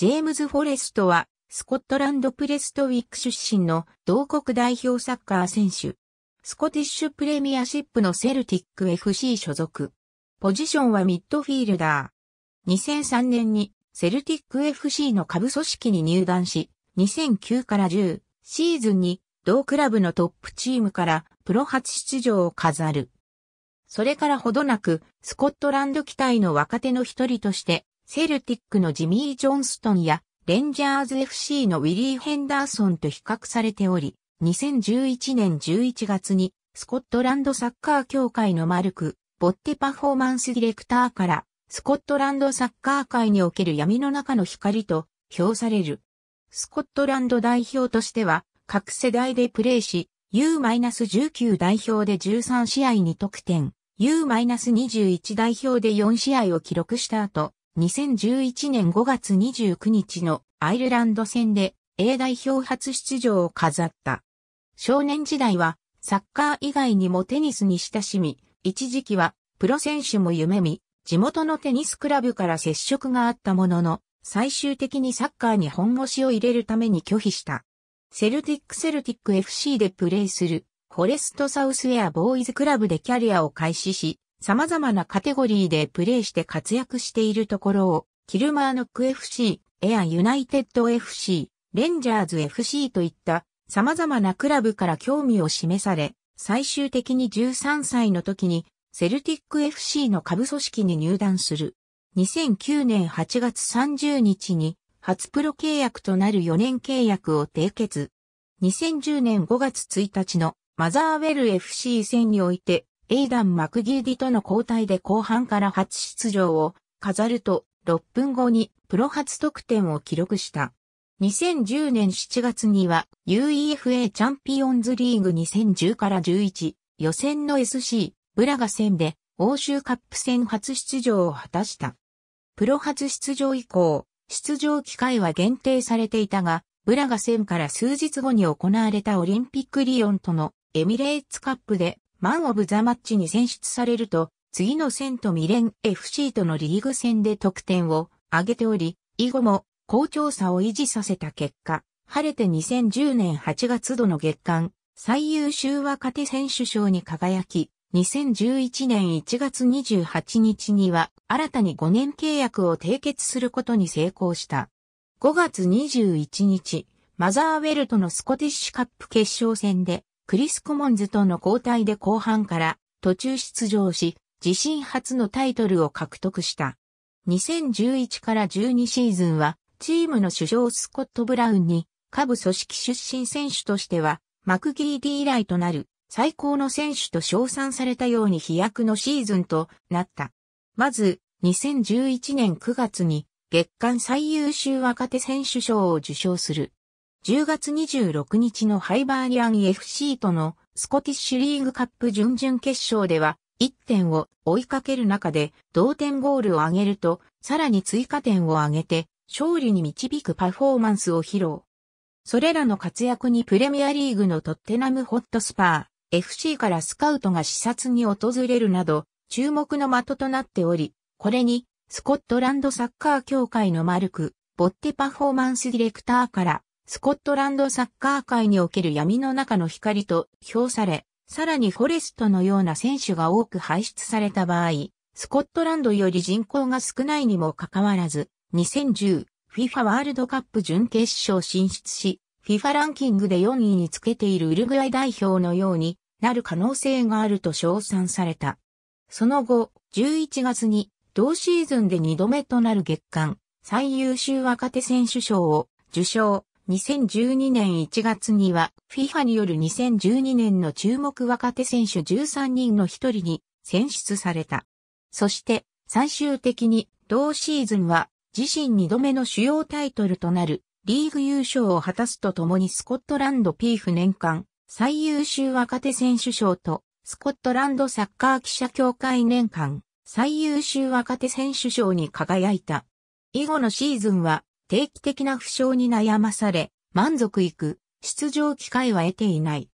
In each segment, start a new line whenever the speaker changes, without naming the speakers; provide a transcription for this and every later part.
ジェームズ・フォレストは、スコットランド・プレストウィック出身の同国代表サッカー選手。スコティッシュプレミアシップのセルティック FC 所属。ポジションはミッドフィールダー。2003年にセルティック FC の下部組織に入団し、2009から10シーズンに同クラブのトップチームからプロ初出場を飾る。それからほどなく、スコットランド期待の若手の一人として、セルティックのジミー・ジョンストンや、レンジャーズ FC のウィリー・ヘンダーソンと比較されており、2011年11月に、スコットランドサッカー協会のマルク、ボッテパフォーマンスディレクターから、スコットランドサッカー界における闇の中の光と評される。スコットランド代表としては、各世代でプレーし、U-19 代表で13試合に得点、U-21 代表で4試合を記録した後、2011年5月29日のアイルランド戦で A 代表初出場を飾った。少年時代はサッカー以外にもテニスに親しみ、一時期はプロ選手も夢見、地元のテニスクラブから接触があったものの、最終的にサッカーに本腰を入れるために拒否した。セルティックセルティック FC でプレーする、フォレストサウスウェアボーイズクラブでキャリアを開始し、様々なカテゴリーでプレーして活躍しているところを、キルマーノック FC、エアユナイテッド FC、レンジャーズ FC といった様々なクラブから興味を示され、最終的に13歳の時にセルティック FC の下部組織に入団する。2009年8月30日に初プロ契約となる4年契約を締結。2010年5月1日のマザーウェル FC 戦においてエイダン・マクギーディとの交代で後半から初出場を飾ると6分後にプロ初得点を記録した。2010年7月には UEFA チャンピオンズリーグ2010から11予選の SC ブラガ戦で欧州カップ戦初出場を果たした。プロ初出場以降、出場機会は限定されていたが、ブラガ戦から数日後に行われたオリンピックリオンとのエミレーツカップでマン・オブ・ザ・マッチに選出されると、次のセントミレン FC とのリーグ戦で得点を上げており、以後も好調さを維持させた結果、晴れて2010年8月度の月間、最優秀若手選手賞に輝き、2011年1月28日には新たに5年契約を締結することに成功した。5月21日、マザーウェルトのスコティッシュカップ決勝戦でクリス・コモンズとの交代で後半から途中出場し、自身初のタイトルを獲得した。2011から12シーズンは、チームの主将スコット・ブラウンに、下部組織出身選手としては、マクギーディ以来となる最高の選手と称賛されたように飛躍のシーズンとなった。まず、2011年9月に月間最優秀若手選手賞を受賞する。10月26日のハイバーニアン FC とのスコティッシュリーグカップ準々決勝では1点を追いかける中で同点ゴールを挙げるとさらに追加点を挙げて勝利に導くパフォーマンスを披露。それらの活躍にプレミアリーグのトッテナムホットスパー FC からスカウトが視察に訪れるなど注目の的となっており、これにスコットランドサッカー協会のマルク、ボッテパフォーマンスディレクターからスコットランドサッカー界における闇の中の光と評され、さらにフォレストのような選手が多く排出された場合、スコットランドより人口が少ないにもかかわらず、2010、FIFA ワールドカップ準決勝進出し、FIFA ランキングで4位につけているウルグアイ代表のようになる可能性があると称賛された。その後、11月に同シーズンで2度目となる月間最優秀若手選手賞を受賞。2012年1月には FIFA による2012年の注目若手選手13人の一人に選出された。そして最終的に同シーズンは自身2度目の主要タイトルとなるリーグ優勝を果たすとともにスコットランドピーフ年間最優秀若手選手賞とスコットランドサッカー記者協会年間最優秀若手選手賞に輝いた。以後のシーズンは定期的な負傷に悩まされ、満足いく出場機会は得ていない。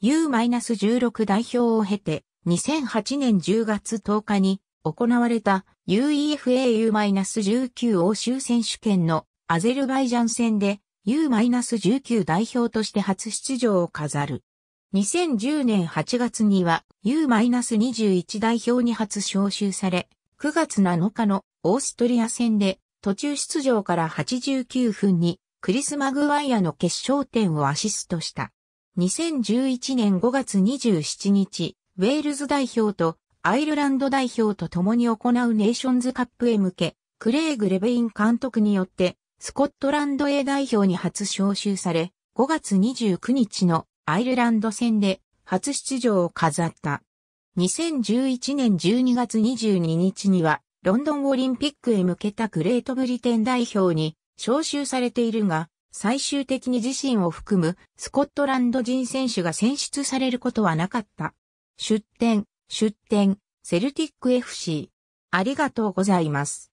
U-16 代表を経て、2008年10月10日に行われた UEFAU-19 欧州選手権のアゼルバイジャン戦で U-19 代表として初出場を飾る。2010年8月には U-21 代表に初招集され、9月7日のオーストリア戦で途中出場から89分にクリス・マグワイアの決勝点をアシストした。2011年5月27日、ウェールズ代表とアイルランド代表と共に行うネーションズカップへ向け、クレイグ・レベイン監督によって、スコットランド A 代表に初招集され、5月29日のアイルランド戦で初出場を飾った。2011年12月22日には、ロンドンオリンピックへ向けたグレートブリテン代表に招集されているが、最終的に自身を含むスコットランド人選手が選出されることはなかった。出展、出展、セルティック FC。ありがとうございます。